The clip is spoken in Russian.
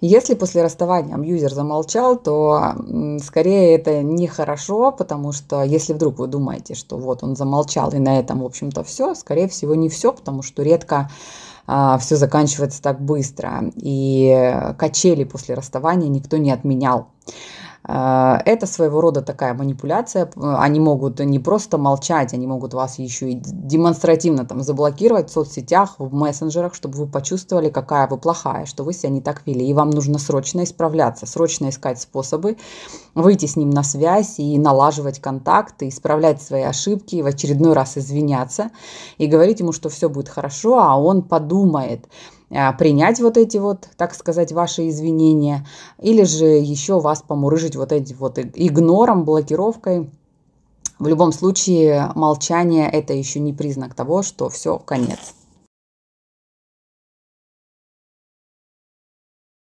Если после расставания абьюзер замолчал, то скорее это нехорошо, потому что если вдруг вы думаете, что вот он замолчал и на этом, в общем-то, все, скорее всего, не все, потому что редко а, все заканчивается так быстро. И качели после расставания никто не отменял. А, это своего рода такая манипуляция. Они могут не просто молчать, они могут вас еще и демонстративно там заблокировать в соцсетях, в мессенджерах, чтобы вы почувствовали, какая вы плохая, что вы себя не так вели. И вам нужно срочно исправляться, срочно искать способы выйти с ним на связь и налаживать контакты, исправлять свои ошибки, в очередной раз извиняться и говорить ему, что все будет хорошо, а он подумает. А, принять вот эти вот, так сказать, ваши извинения, или же еще вас помурыжить вот эти вот игнором, блокировкой. В любом случае, молчание – это еще не признак того, что все, конец.